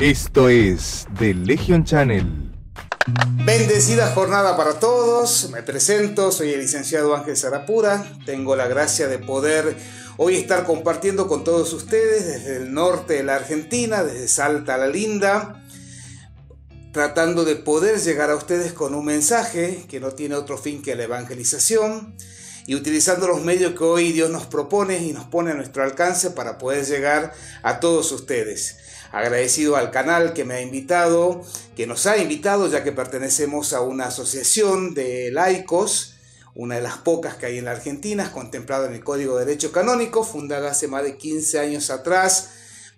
Esto es The Legion Channel. Bendecida jornada para todos. Me presento, soy el licenciado Ángel Sarapura. Tengo la gracia de poder hoy estar compartiendo con todos ustedes desde el norte de la Argentina, desde Salta a la Linda, tratando de poder llegar a ustedes con un mensaje que no tiene otro fin que la evangelización y utilizando los medios que hoy Dios nos propone y nos pone a nuestro alcance para poder llegar a todos ustedes agradecido al canal que me ha invitado, que nos ha invitado ya que pertenecemos a una asociación de laicos, una de las pocas que hay en la Argentina, contemplada en el Código de Derecho Canónico, fundada hace más de 15 años atrás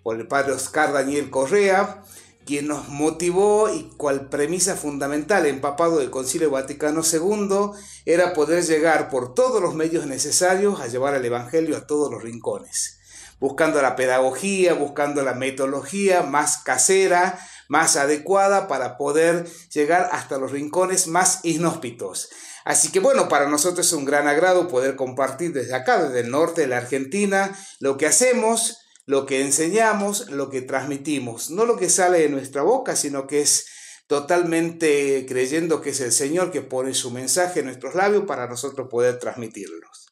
por el padre Oscar Daniel Correa, quien nos motivó y cual premisa fundamental empapado del Concilio Vaticano II era poder llegar por todos los medios necesarios a llevar el Evangelio a todos los rincones, buscando la pedagogía, buscando la metodología más casera, más adecuada para poder llegar hasta los rincones más inhóspitos. Así que bueno, para nosotros es un gran agrado poder compartir desde acá, desde el norte de la Argentina, lo que hacemos, lo que enseñamos, lo que transmitimos, no lo que sale de nuestra boca, sino que es totalmente creyendo que es el Señor que pone su mensaje en nuestros labios para nosotros poder transmitirlos.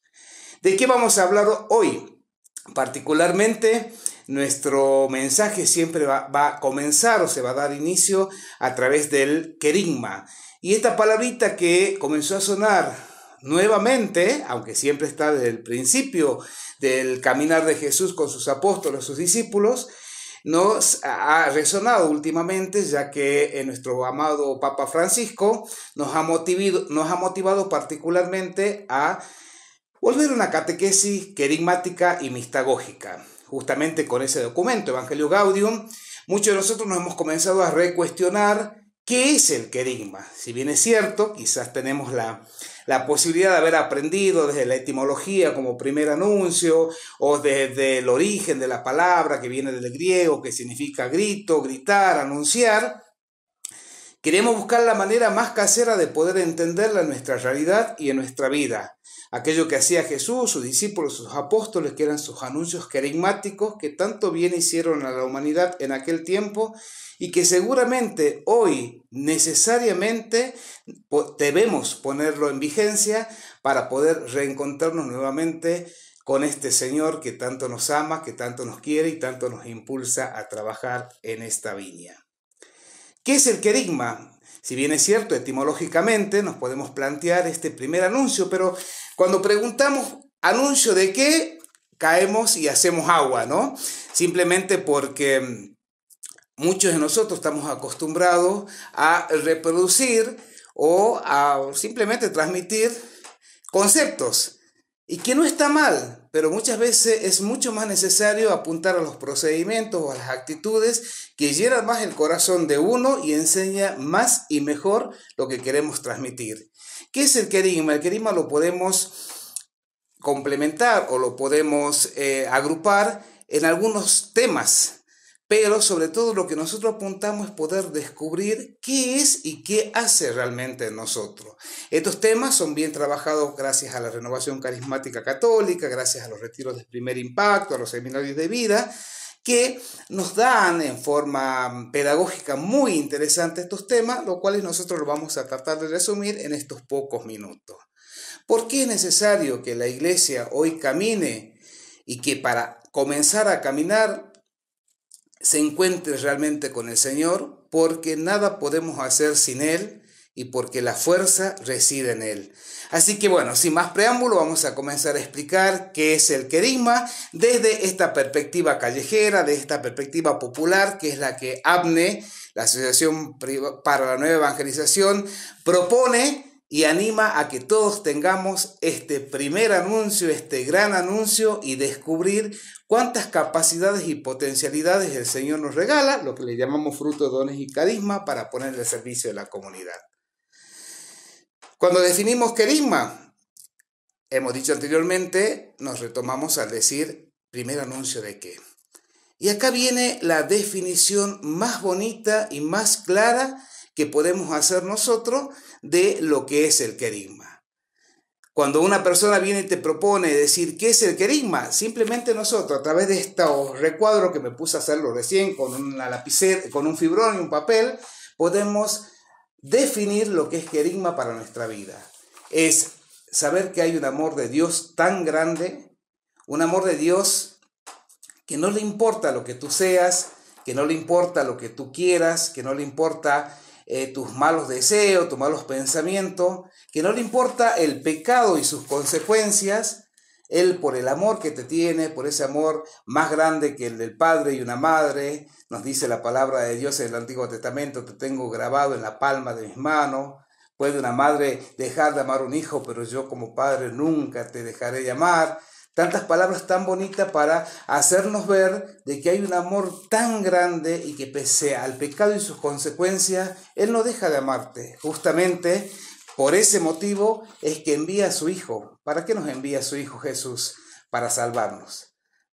¿De qué vamos a hablar hoy? Particularmente, nuestro mensaje siempre va, a comenzar o se va a dar inicio a través del querigma. Y esta palabrita que comenzó a sonar nuevamente, aunque siempre está desde el principio del caminar de Jesús con sus apóstoles, sus discípulos, nos ha resonado últimamente, ya que eh, nuestro amado Papa Francisco nos ha motivado, nos ha motivado particularmente a volver a una catequesis querigmática y mistagógica. Justamente con ese documento, Evangelio Gaudium, muchos de nosotros nos hemos comenzado a recuestionar ¿Qué es el querigma? Si bien es cierto, quizás tenemos la, la posibilidad de haber aprendido desde la etimología como primer anuncio o desde el origen de la palabra que viene del griego, que significa grito, gritar, anunciar. Queremos buscar la manera más casera de poder entenderla en nuestra realidad y en nuestra vida. Aquello que hacía Jesús, sus discípulos, sus apóstoles, que eran sus anuncios carismáticos que tanto bien hicieron a la humanidad en aquel tiempo y que seguramente hoy necesariamente debemos ponerlo en vigencia para poder reencontrarnos nuevamente con este Señor que tanto nos ama, que tanto nos quiere y tanto nos impulsa a trabajar en esta viña. ¿Qué es el querigma? Si bien es cierto, etimológicamente nos podemos plantear este primer anuncio, pero cuando preguntamos anuncio de qué, caemos y hacemos agua, ¿no? Simplemente porque muchos de nosotros estamos acostumbrados a reproducir o a simplemente transmitir conceptos, y que no está mal, pero muchas veces es mucho más necesario apuntar a los procedimientos o a las actitudes que llenan más el corazón de uno y enseña más y mejor lo que queremos transmitir. ¿Qué es el querigma? El querigma lo podemos complementar o lo podemos eh, agrupar en algunos temas pero sobre todo lo que nosotros apuntamos es poder descubrir qué es y qué hace realmente nosotros. Estos temas son bien trabajados gracias a la renovación carismática católica, gracias a los retiros de primer impacto, a los seminarios de vida, que nos dan en forma pedagógica muy interesante estos temas, los cuales nosotros lo vamos a tratar de resumir en estos pocos minutos. ¿Por qué es necesario que la iglesia hoy camine y que para comenzar a caminar se encuentre realmente con el Señor, porque nada podemos hacer sin Él y porque la fuerza reside en Él. Así que bueno, sin más preámbulo, vamos a comenzar a explicar qué es el querigma desde esta perspectiva callejera, de esta perspectiva popular, que es la que ABNE, la Asociación para la Nueva Evangelización, propone y anima a que todos tengamos este primer anuncio, este gran anuncio y descubrir cuántas capacidades y potencialidades el Señor nos regala, lo que le llamamos fruto, dones y carisma, para poner servicio de la comunidad. Cuando definimos carisma, hemos dicho anteriormente, nos retomamos al decir primer anuncio de qué. Y acá viene la definición más bonita y más clara que podemos hacer nosotros de lo que es el querigma. Cuando una persona viene y te propone decir qué es el querigma, simplemente nosotros a través de este recuadro que me puse a hacerlo recién con una con un fibrón y un papel, podemos definir lo que es querigma para nuestra vida. Es saber que hay un amor de Dios tan grande, un amor de Dios que no le importa lo que tú seas, que no le importa lo que tú quieras, que no le importa eh, tus malos deseos, tus malos pensamientos, que no le importa el pecado y sus consecuencias, él por el amor que te tiene, por ese amor más grande que el del padre y una madre, nos dice la palabra de Dios en el Antiguo Testamento, te tengo grabado en la palma de mis manos. Puede una madre dejar de amar a un hijo, pero yo como padre nunca te dejaré de amar tantas palabras tan bonitas para hacernos ver de que hay un amor tan grande y que pese al pecado y sus consecuencias, Él no deja de amarte. Justamente por ese motivo es que envía a su Hijo. ¿Para qué nos envía a su Hijo Jesús? Para salvarnos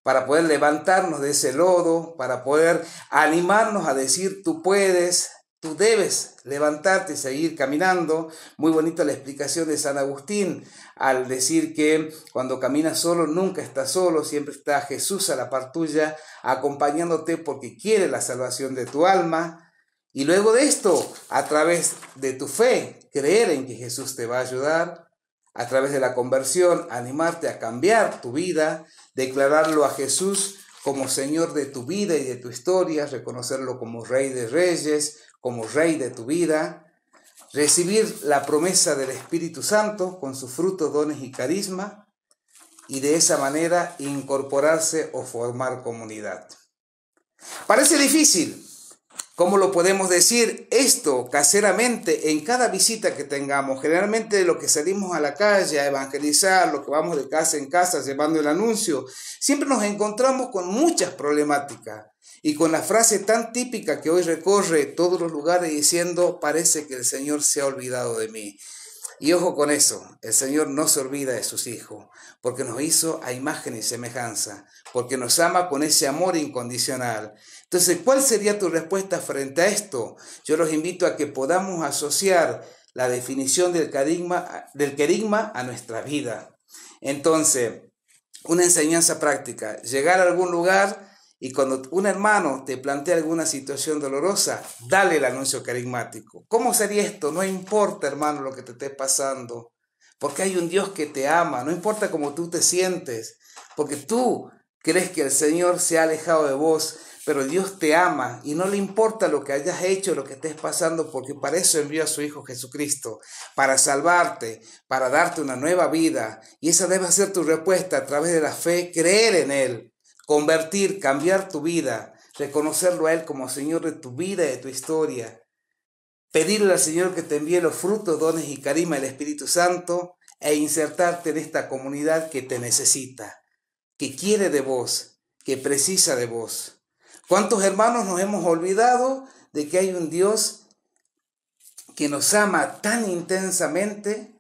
para poder levantarnos de ese lodo, para poder animarnos a decir tú puedes, Tú debes levantarte y seguir caminando. Muy bonita la explicación de San Agustín al decir que cuando caminas solo nunca estás solo, siempre está Jesús a la par tuya, acompañándote porque quiere la salvación de tu alma. Y luego de esto, a través de tu fe, creer en que Jesús te va a ayudar, a través de la conversión, animarte a cambiar tu vida, declararlo a Jesús como Señor de tu vida y de tu historia, reconocerlo como Rey de Reyes, como Rey de tu vida, recibir la promesa del Espíritu Santo con sus frutos, dones y carisma, y de esa manera incorporarse o formar comunidad. Parece difícil, ¿Cómo lo podemos decir esto caseramente en cada visita que tengamos? Generalmente lo que salimos a la calle a evangelizar, lo que vamos de casa en casa llevando el anuncio, siempre nos encontramos con muchas problemáticas y con la frase tan típica que hoy recorre todos los lugares diciendo, parece que el Señor se ha olvidado de mí. Y ojo con eso, el Señor no se olvida de sus hijos, porque nos hizo a imagen y semejanza, porque nos ama con ese amor incondicional. Entonces, ¿cuál sería tu respuesta frente a esto? Yo los invito a que podamos asociar la definición del querigma, a nuestra vida. Entonces, una enseñanza práctica, llegar a algún lugar, y cuando un hermano te plantea alguna situación dolorosa, dale el anuncio carismático. ¿Cómo sería esto? No importa, hermano, lo que te esté pasando, porque hay un Dios que te ama, no importa cómo tú te sientes, porque tú crees que el Señor se ha alejado de vos, pero Dios te ama y no le importa lo que hayas hecho, lo que estés pasando, porque para eso envió a su Hijo Jesucristo, para salvarte, para darte una nueva vida. Y esa debe ser tu respuesta a través de la fe, creer en Él convertir, cambiar tu vida, reconocerlo a Él como Señor de tu vida y de tu historia, pedirle al Señor que te envíe los frutos, dones y carisma del Espíritu Santo e insertarte en esta comunidad que te necesita, que quiere de vos, que precisa de vos. ¿Cuántos hermanos nos hemos olvidado de que hay un Dios que nos ama tan intensamente,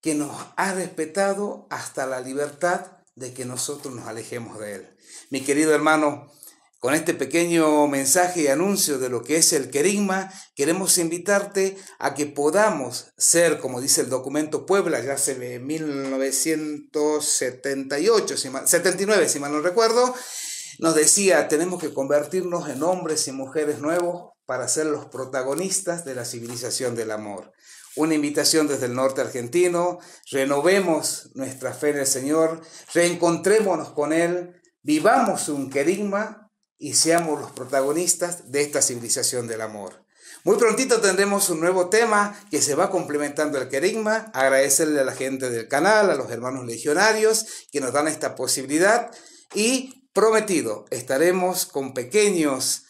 que nos ha respetado hasta la libertad de que nosotros nos alejemos de Él. Mi querido hermano, con este pequeño mensaje y anuncio de lo que es el querigma, queremos invitarte a que podamos ser, como dice el documento Puebla, ya se ve 1978, 79, si mal no recuerdo, nos decía, tenemos que convertirnos en hombres y mujeres nuevos para ser los protagonistas de la civilización del amor una invitación desde el norte argentino. Renovemos nuestra fe en el Señor, reencontrémonos con Él, vivamos un querigma y seamos los protagonistas de esta civilización del amor. Muy prontito tendremos un nuevo tema que se va complementando el querigma. Agradecerle a la gente del canal, a los hermanos legionarios que nos dan esta posibilidad y prometido estaremos con pequeños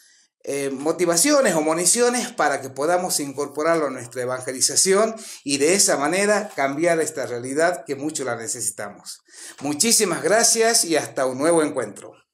eh, motivaciones o municiones para que podamos incorporarlo a nuestra evangelización y de esa manera cambiar esta realidad que mucho la necesitamos. Muchísimas gracias y hasta un nuevo encuentro.